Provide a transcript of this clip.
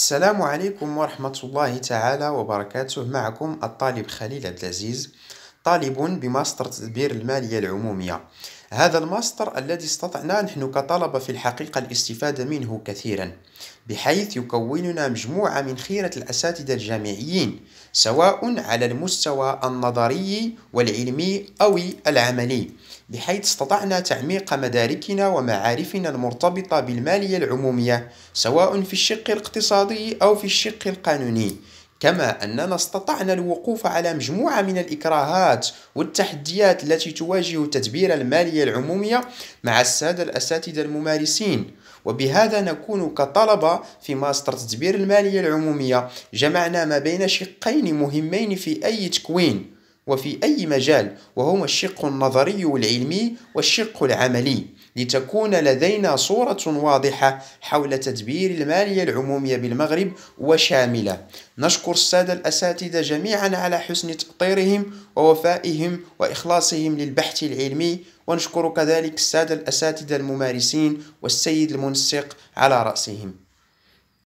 السلام عليكم ورحمة الله تعالى وبركاته معكم الطالب خليل عبد العزيز طالب بماستر تدبير المالية العمومية هذا الماستر الذي استطعنا نحن كطلبة في الحقيقة الاستفادة منه كثيرا بحيث يكوننا مجموعة من خيرة الأساتذة الجامعيين سواء على المستوى النظري والعلمي أو العملي بحيث استطعنا تعميق مداركنا ومعارفنا المرتبطة بالمالية العمومية سواء في الشق الاقتصادي أو في الشق القانوني كما أننا استطعنا الوقوف على مجموعة من الإكراهات والتحديات التي تواجه التدبير المالية العمومية مع السادة الأساتذة الممارسين وبهذا نكون كطلبة في ماستر تدبير المالية العمومية جمعنا ما بين شقين مهمين في أي تكوين وفي أي مجال وهما الشق النظري والعلمي والشق العملي لتكون لدينا صورة واضحة حول تدبير المالية العمومية بالمغرب وشاملة نشكر السادة الأساتذة جميعا على حسن تقطيرهم ووفائهم وإخلاصهم للبحث العلمي ونشكر كذلك السادة الأساتذة الممارسين والسيد المنسق على رأسهم